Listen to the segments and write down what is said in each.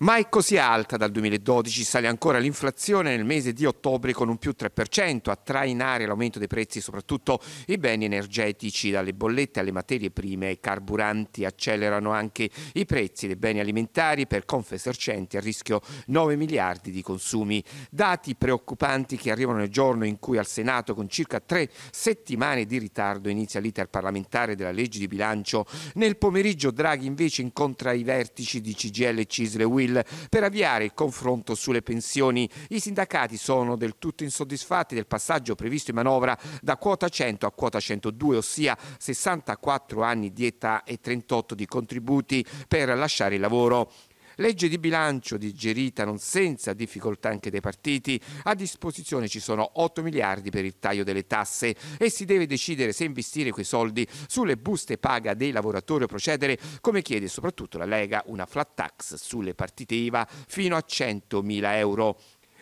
ma è così alta dal 2012, sale ancora l'inflazione nel mese di ottobre con un più 3%, a trainare l'aumento dei prezzi soprattutto i beni energetici, dalle bollette alle materie prime e carburanti, accelerano anche i prezzi dei beni alimentari per Confesercenti a rischio 9 miliardi di consumi, dati preoccupanti che arrivano nel giorno in cui al Senato con circa tre settimane di ritardo inizia l'iter parlamentare della legge di bilancio, nel pomeriggio Draghi invece incontra i vertici di CGL, Cisle e Will CIL per avviare il confronto sulle pensioni. I sindacati sono del tutto insoddisfatti del passaggio previsto in manovra da quota 100 a quota 102, ossia 64 anni di età e 38 di contributi per lasciare il lavoro. Legge di bilancio digerita non senza difficoltà anche dei partiti. A disposizione ci sono 8 miliardi per il taglio delle tasse e si deve decidere se investire quei soldi sulle buste paga dei lavoratori o procedere, come chiede soprattutto la Lega, una flat tax sulle partite IVA fino a 100 mila euro.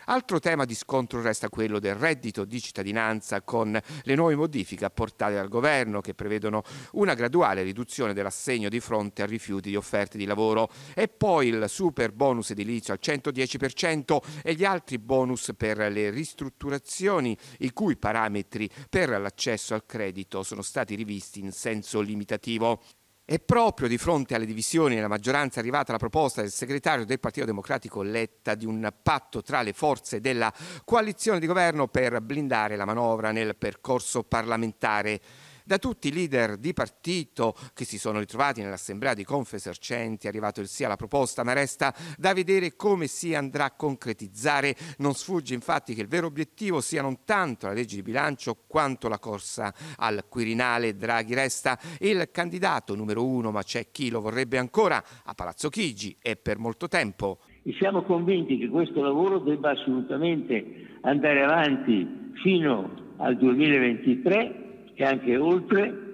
Altro tema di scontro resta quello del reddito di cittadinanza con le nuove modifiche apportate dal governo che prevedono una graduale riduzione dell'assegno di fronte a rifiuti di offerte di lavoro e poi il super bonus edilizio al 110% e gli altri bonus per le ristrutturazioni i cui parametri per l'accesso al credito sono stati rivisti in senso limitativo. E proprio di fronte alle divisioni nella maggioranza è arrivata la proposta del segretario del Partito Democratico Letta di un patto tra le forze della coalizione di governo per blindare la manovra nel percorso parlamentare da tutti i leader di partito che si sono ritrovati nell'assemblea di Confesercenti è arrivato il sì alla proposta, ma resta da vedere come si andrà a concretizzare. Non sfugge infatti che il vero obiettivo sia non tanto la legge di bilancio quanto la corsa al Quirinale. Draghi resta il candidato numero uno, ma c'è chi lo vorrebbe ancora a Palazzo Chigi e per molto tempo. E siamo convinti che questo lavoro debba assolutamente andare avanti fino al 2023 e anche oltre